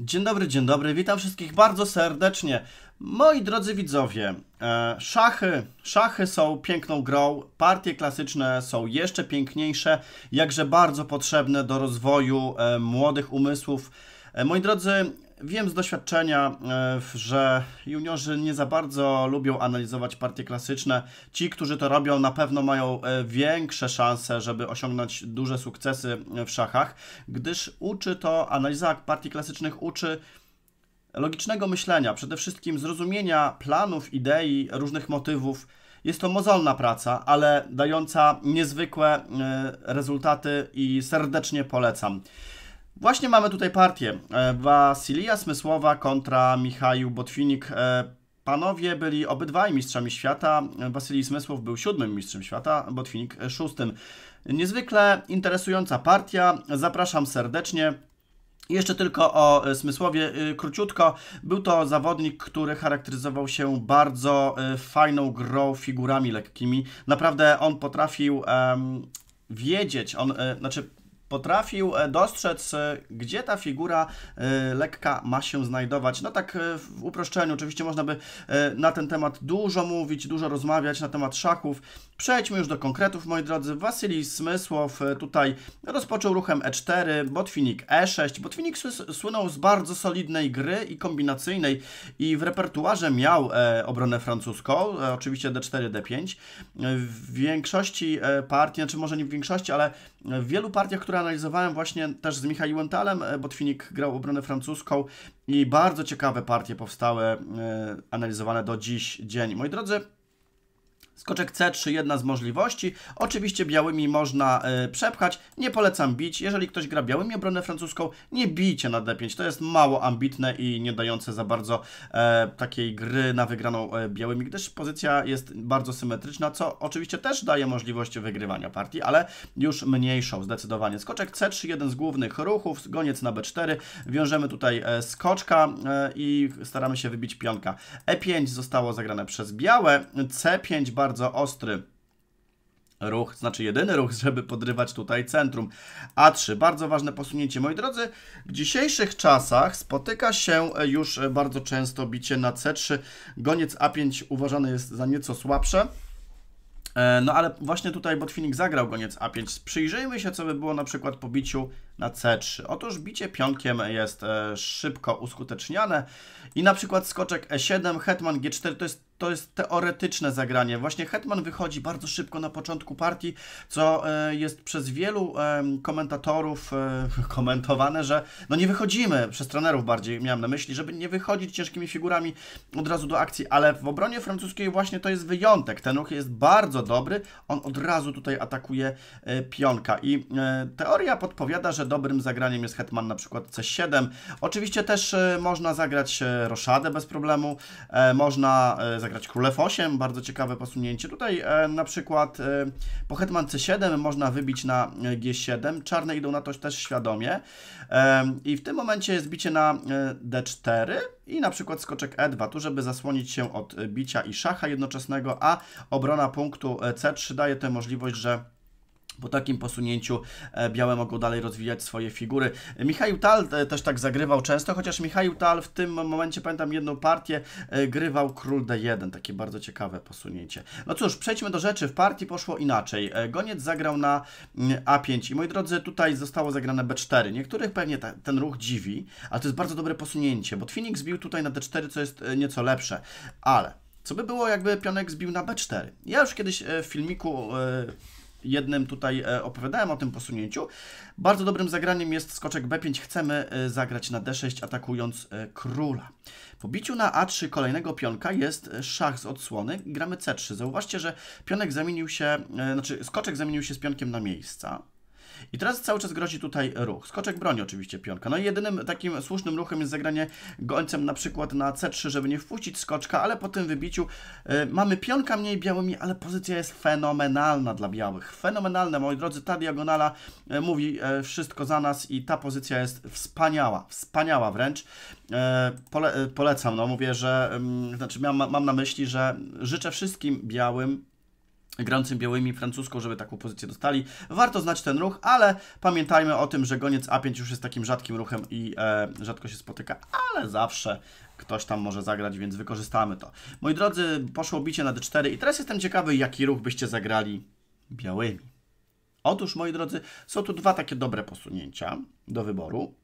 Dzień dobry, dzień dobry, witam wszystkich bardzo serdecznie. Moi drodzy widzowie, e, szachy, szachy są piękną grą, partie klasyczne są jeszcze piękniejsze, jakże bardzo potrzebne do rozwoju e, młodych umysłów. E, moi drodzy, Wiem z doświadczenia, e, że juniorzy nie za bardzo lubią analizować partie klasyczne. Ci, którzy to robią, na pewno mają e, większe szanse, żeby osiągnąć duże sukcesy e, w szachach, gdyż uczy to analiza partii klasycznych uczy logicznego myślenia, przede wszystkim zrozumienia planów, idei, różnych motywów. Jest to mozolna praca, ale dająca niezwykłe rezultaty i serdecznie polecam. Właśnie mamy tutaj partię. E, Wasilija Smysłowa kontra Michał Botwinik. E, panowie byli obydwaj mistrzami świata. Wasilij Smysłow był siódmym mistrzem świata, Botwinik szóstym. Niezwykle interesująca partia. Zapraszam serdecznie. Jeszcze tylko o e, Smysłowie króciutko. Był to zawodnik, który charakteryzował się bardzo fajną grą figurami lekkimi. Naprawdę on potrafił um, wiedzieć, on, znaczy potrafił e, dostrzec, e, gdzie ta figura e, lekka ma się znajdować. No tak w uproszczeniu, oczywiście można by na ten temat dużo mówić, dużo rozmawiać na temat szachów. Przejdźmy już do konkretów, moi drodzy. Wasylij Smysłow tutaj rozpoczął ruchem E4, Botwinnik E6. Botwinnik słynął z bardzo solidnej gry i kombinacyjnej i w repertuarze miał obronę francuską, oczywiście D4, D5. W większości partii, znaczy może nie w większości, ale w wielu partiach, które analizowałem właśnie też z Michałem Talem, e, Twinik grał obronę francuską i bardzo ciekawe partie powstały, e, analizowane do dziś dzień. Moi drodzy, Skoczek C3, jedna z możliwości. Oczywiście białymi można y, przepchać. Nie polecam bić. Jeżeli ktoś gra białymi obronę francuską, nie bijcie na D5. To jest mało ambitne i nie dające za bardzo e, takiej gry na wygraną e, białymi, gdyż pozycja jest bardzo symetryczna, co oczywiście też daje możliwość wygrywania partii, ale już mniejszą zdecydowanie. Skoczek C3, jeden z głównych ruchów. Goniec na B4. Wiążemy tutaj e, skoczka e, i staramy się wybić pionka. E5 zostało zagrane przez białe. C5 bardzo bardzo ostry ruch, znaczy jedyny ruch, żeby podrywać tutaj centrum. A3, bardzo ważne posunięcie. Moi drodzy, w dzisiejszych czasach spotyka się e, już e, bardzo często bicie na C3. Goniec A5 uważany jest za nieco słabsze. E, no ale właśnie tutaj Botwinnik zagrał goniec A5. Przyjrzyjmy się, co by było na przykład po biciu na C3. Otóż bicie pionkiem jest szybko uskuteczniane i na przykład skoczek E7, hetman G4 to jest to jest teoretyczne zagranie. Właśnie Hetman wychodzi bardzo szybko na początku partii, co e, jest przez wielu e, komentatorów e, komentowane, że no nie wychodzimy, przez trenerów bardziej miałem na myśli, żeby nie wychodzić ciężkimi figurami od razu do akcji, ale w obronie francuskiej właśnie to jest wyjątek. Ten ruch jest bardzo dobry, on od razu tutaj atakuje pionka i teoria podpowiada, że dobrym zagraniem jest Hetman na przykład C7. Oczywiście też można zagrać roszadę bez problemu, można zagrać zagrać król f8, bardzo ciekawe posunięcie. Tutaj e, na przykład e, po hetman c7 można wybić na e, g7, czarne idą na to też świadomie e, i w tym momencie jest bicie na e, d4 i na przykład skoczek e2, tu żeby zasłonić się od e, bicia i szacha jednoczesnego, a obrona punktu c3 daje tę możliwość, że po takim posunięciu e, Białe mogą dalej rozwijać swoje figury. Michał Tal e, też tak zagrywał często, chociaż Michał Tal w tym momencie, pamiętam jedną partię, e, grywał król d1. Takie bardzo ciekawe posunięcie. No cóż, przejdźmy do rzeczy. W partii poszło inaczej. Goniec zagrał na mm, a5 i moi drodzy, tutaj zostało zagrane b4. Niektórych pewnie ta, ten ruch dziwi, ale to jest bardzo dobre posunięcie, bo Phoenix bił tutaj na d4, co jest nieco lepsze. Ale co by było, jakby pionek zbił na b4? Ja już kiedyś w filmiku... Yy, jednym tutaj e, opowiadałem o tym posunięciu. Bardzo dobrym zagraniem jest skoczek B5. Chcemy e, zagrać na D6 atakując e, króla. Po biciu na A3 kolejnego pionka jest szach z odsłony. Gramy C3. Zauważcie, że pionek zamienił się, znaczy skoczek zamienił się z pionkiem na miejsca. I teraz cały czas grozi tutaj ruch. Skoczek broni oczywiście pionka. No i jedynym takim słusznym ruchem jest zagranie gońcem na przykład na C3, żeby nie wpuścić skoczka, ale po tym wybiciu y, mamy pionka mniej białymi, ale pozycja jest fenomenalna dla białych. Fenomenalna, moi drodzy, ta diagonala y, mówi y, wszystko za nas i ta pozycja jest wspaniała, wspaniała wręcz. Pole, polecam, no mówię, że, mm, znaczy mam, mam na myśli, że życzę wszystkim białym grającym białymi francuską, żeby taką pozycję dostali. Warto znać ten ruch, ale pamiętajmy o tym, że goniec A5 już jest takim rzadkim ruchem i e, rzadko się spotyka, ale zawsze ktoś tam może zagrać, więc wykorzystamy to. Moi drodzy, poszło bicie na D4 i teraz jestem ciekawy, jaki ruch byście zagrali białymi. Otóż, moi drodzy, są tu dwa takie dobre posunięcia do wyboru.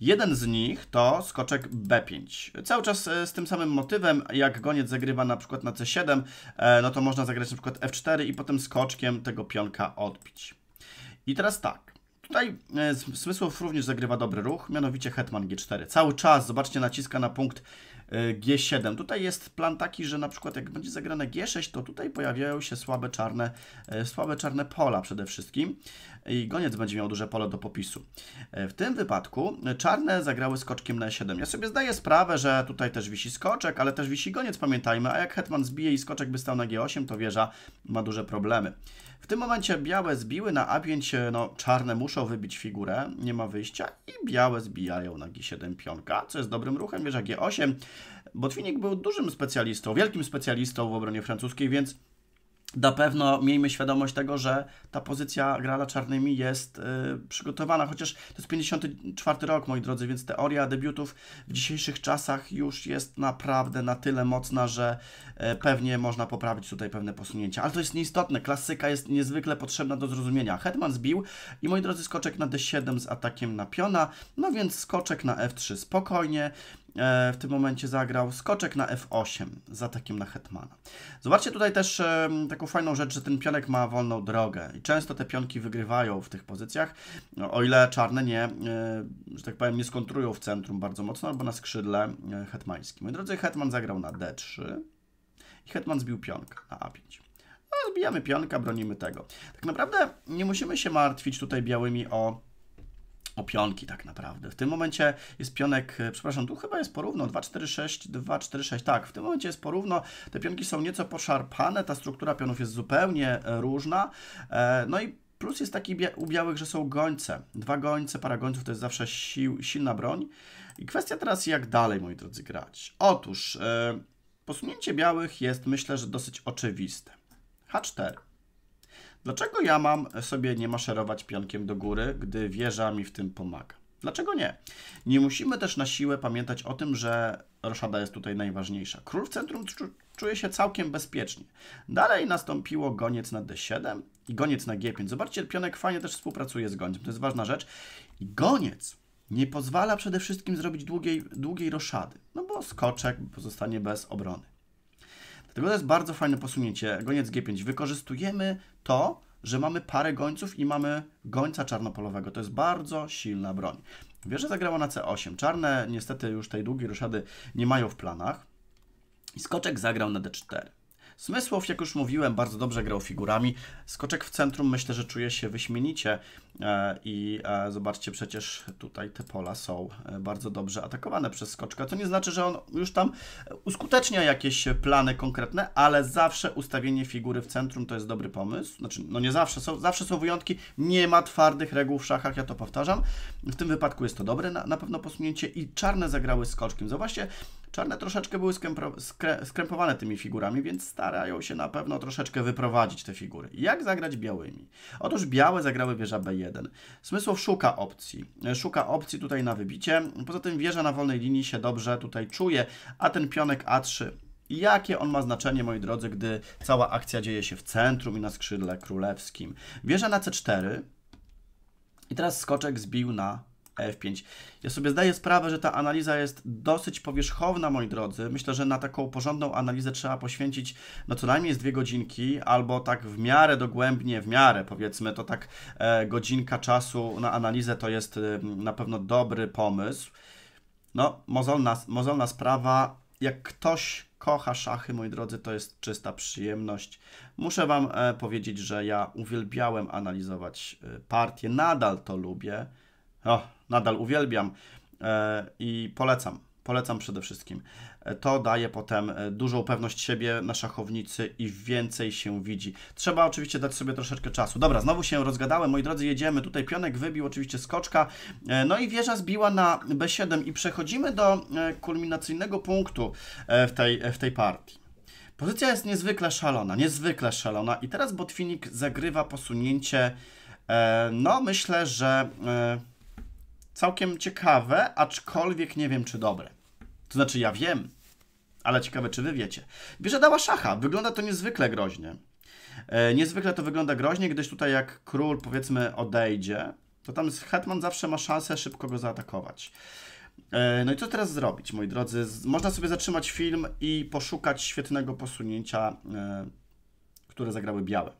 Jeden z nich to skoczek B5. Cały czas e, z tym samym motywem, jak goniec zagrywa na przykład na C7, e, no to można zagrać na przykład F4 i potem skoczkiem tego pionka odbić. I teraz tak. Tutaj e, Smysłów również zagrywa dobry ruch, mianowicie hetman G4. Cały czas, zobaczcie, naciska na punkt E, G7. Tutaj jest plan taki, że na przykład jak będzie zagrane G6, to tutaj pojawiają się słabe czarne, e, słabe czarne pola przede wszystkim i goniec będzie miał duże pole do popisu. E, w tym wypadku czarne zagrały skoczkiem na E7. Ja sobie zdaję sprawę, że tutaj też wisi skoczek, ale też wisi goniec, pamiętajmy, a jak hetman zbije i skoczek by stał na G8, to wieża ma duże problemy. W tym momencie białe zbiły na a e, no czarne muszą wybić figurę, nie ma wyjścia i białe zbijają na G7 pionka, co jest dobrym ruchem, wieża G8. Botwinik był dużym specjalistą, wielkim specjalistą w obronie francuskiej, więc na pewno miejmy świadomość tego, że ta pozycja grana czarnymi jest y, przygotowana, chociaż to jest 54 rok, moi drodzy, więc teoria debiutów w dzisiejszych czasach już jest naprawdę na tyle mocna, że y, pewnie można poprawić tutaj pewne posunięcia. Ale to jest nieistotne, klasyka jest niezwykle potrzebna do zrozumienia. Hetman zbił i moi drodzy, skoczek na d7 z atakiem na piona, no więc skoczek na f3 spokojnie, E, w tym momencie zagrał skoczek na f8 z atakiem na hetmana. Zobaczcie tutaj też taką fajną rzecz, że ten pionek ma wolną drogę i często te pionki wygrywają w tych pozycjach, no, o ile czarne nie, e, że tak powiem, nie skontrują w centrum bardzo mocno albo na skrzydle e, hetmańskim. Moi drodzy, hetman zagrał na d3 i hetman zbił pionka na a5. No, zbijamy pionka, bronimy tego. Tak naprawdę nie musimy się martwić tutaj białymi o o pionki tak naprawdę. W tym momencie jest pionek, e, przepraszam, tu chyba jest porówno, 2, 4, 6, 2, 4, 6, tak, w tym momencie jest porówno, te pionki są nieco poszarpane, ta struktura pionów jest zupełnie e, różna, e, no i plus jest taki u białych, że są gońce, dwa gońce, para gońców to jest zawsze sił, silna broń i kwestia teraz jak dalej, moi drodzy, grać. Otóż posunięcie białych jest, myślę, że dosyć oczywiste. H4, Dlaczego ja mam sobie nie maszerować pionkiem do góry, gdy wieża mi w tym pomaga? Dlaczego nie? Nie musimy też na siłę pamiętać o tym, że roszada jest tutaj najważniejsza. Król w centrum czuje się całkiem bezpiecznie. Dalej nastąpiło goniec na d7 i goniec na g5. Zobaczcie, pionek fajnie też współpracuje z gońcem. To jest ważna rzecz. I goniec nie pozwala przede wszystkim zrobić długiej, długiej roszady, no bo skoczek pozostanie bez obrony. Dlatego to jest bardzo fajne posunięcie. Goniec G5. Wykorzystujemy to, że mamy parę gońców i mamy gońca czarnopolowego. To jest bardzo silna broń. Wieża zagrała na C8. Czarne niestety już tej długiej ruszady nie mają w planach. I skoczek zagrał na D4. Smysłow, jak już mówiłem, bardzo dobrze grał figurami. Skoczek w centrum myślę, że czuje się wyśmienicie e, i e, zobaczcie, przecież tutaj te pola są e, bardzo dobrze atakowane przez skoczka, To nie znaczy, że on już tam uskutecznia jakieś plany konkretne, ale zawsze ustawienie figury w centrum to jest dobry pomysł. Znaczy, no nie zawsze, są, zawsze są wyjątki, nie ma twardych reguł w szachach, ja to powtarzam. W tym wypadku jest to dobre na, na pewno posunięcie i czarne zagrały skoczkiem. Zobaczcie, Czarne troszeczkę były skrępowane tymi figurami, więc starają się na pewno troszeczkę wyprowadzić te figury. Jak zagrać białymi? Otóż białe zagrały wieża B1. Smysłow szuka opcji. Szuka opcji tutaj na wybicie. Poza tym wieża na wolnej linii się dobrze tutaj czuje, a ten pionek A3 Jakie on ma znaczenie, moi drodzy, gdy cała akcja dzieje się w centrum i na skrzydle królewskim? Wieża na C4 i teraz skoczek zbił na F5. Ja sobie zdaję sprawę, że ta analiza jest dosyć powierzchowna, moi drodzy. Myślę, że na taką porządną analizę trzeba poświęcić no co najmniej z dwie godzinki, albo tak w miarę dogłębnie, w miarę powiedzmy, to tak e, godzinka czasu na analizę to jest e, na pewno dobry pomysł. No, mozolna, mozolna sprawa. Jak ktoś kocha szachy, moi drodzy, to jest czysta przyjemność. Muszę Wam e, powiedzieć, że ja uwielbiałem analizować e, partie, nadal to lubię o, nadal uwielbiam e, i polecam. Polecam przede wszystkim. E, to daje potem e, dużą pewność siebie na szachownicy i więcej się widzi. Trzeba oczywiście dać sobie troszeczkę czasu. Dobra, znowu się rozgadałem, moi drodzy, jedziemy. Tutaj pionek wybił oczywiście skoczka. No i wieża zbiła na B7 i przechodzimy do kulminacyjnego punktu w tej, w tej partii. Pozycja jest niezwykle szalona, niezwykle szalona i teraz Botwinik zagrywa posunięcie, no myślę, że całkiem ciekawe, aczkolwiek nie wiem, czy dobre. To znaczy, ja wiem, ale ciekawe, czy wy wiecie. Bierze dała szacha. Wygląda to niezwykle groźnie. E, niezwykle to wygląda groźnie, gdyż tutaj jak król, powiedzmy, odejdzie, to tam hetman zawsze ma szansę szybko go zaatakować. E, no i co teraz zrobić, moi drodzy? Można sobie zatrzymać film i poszukać świetnego posunięcia, e, które zagrały białe.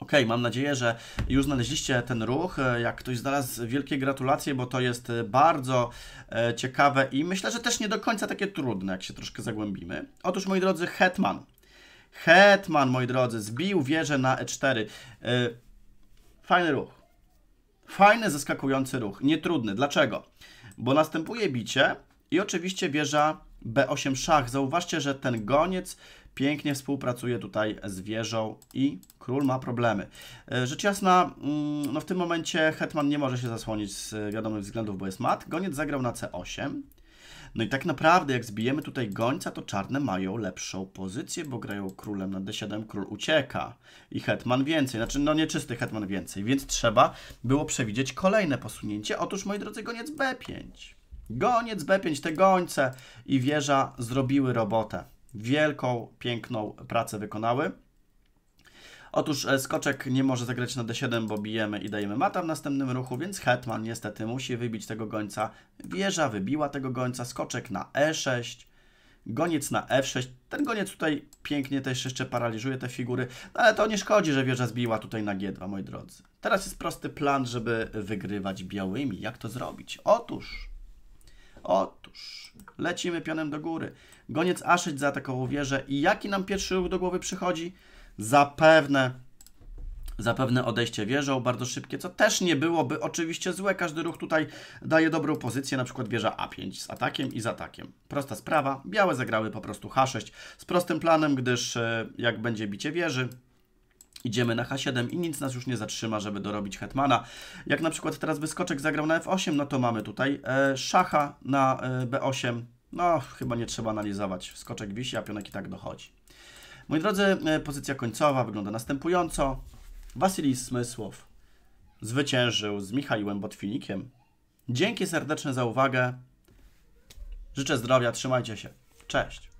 Ok, mam nadzieję, że już znaleźliście ten ruch. E, jak ktoś znalazł, wielkie gratulacje, bo to jest e, bardzo e, ciekawe i myślę, że też nie do końca takie trudne, jak się troszkę zagłębimy. Otóż, moi drodzy, Hetman. Hetman, moi drodzy, zbił wieżę na E4. Fajny ruch. Fajny, zaskakujący ruch. Nietrudny. Dlaczego? Bo następuje bicie i oczywiście wieża B8 szach. Zauważcie, że ten goniec pięknie współpracuje tutaj z wieżą i król ma problemy. E, rzecz jasna, mm, no w tym momencie hetman nie może się zasłonić z wiadomych względów, bo jest mat. Goniec zagrał na c8. No i tak naprawdę, jak zbijemy tutaj gońca, to czarne mają lepszą pozycję, bo grają królem na d7, król ucieka i hetman więcej, znaczy no nieczysty hetman więcej, więc trzeba było przewidzieć kolejne posunięcie. Otóż, moi drodzy, goniec b5. Goniec b5, te gońce i wieża zrobiły robotę wielką, piękną pracę wykonały. Otóż e, skoczek nie może zagrać na d7, bo bijemy i dajemy mata w następnym ruchu, więc hetman niestety musi wybić tego gońca. Wieża wybiła tego gońca, skoczek na e6, goniec na f6. Ten goniec tutaj pięknie też jeszcze paraliżuje te figury, no ale to nie szkodzi, że wieża zbiła tutaj na g2, moi drodzy. Teraz jest prosty plan, żeby wygrywać białymi. Jak to zrobić? Otóż, otóż... Lecimy pionem do góry. Goniec A6 zaatakował wieżę i jaki nam pierwszy ruch do głowy przychodzi? Zapewne Zapewne odejście wieżą, bardzo szybkie, co też nie byłoby oczywiście złe. Każdy ruch tutaj daje dobrą pozycję, na przykład wieża A5 z atakiem i z atakiem. Prosta sprawa, białe zagrały po prostu H6 z prostym planem, gdyż e, jak będzie bicie wieży, Idziemy na H7 i nic nas już nie zatrzyma, żeby dorobić hetmana. Jak na przykład teraz wyskoczek zagrał na F8, no to mamy tutaj e, szacha na e, B8. No, chyba nie trzeba analizować. Skoczek wisi, a pionek i tak dochodzi. Moi drodzy, e, pozycja końcowa wygląda następująco. Wasilij Smysłow zwyciężył z Michałem Botwinikiem. Dzięki serdeczne za uwagę. Życzę zdrowia, trzymajcie się. Cześć.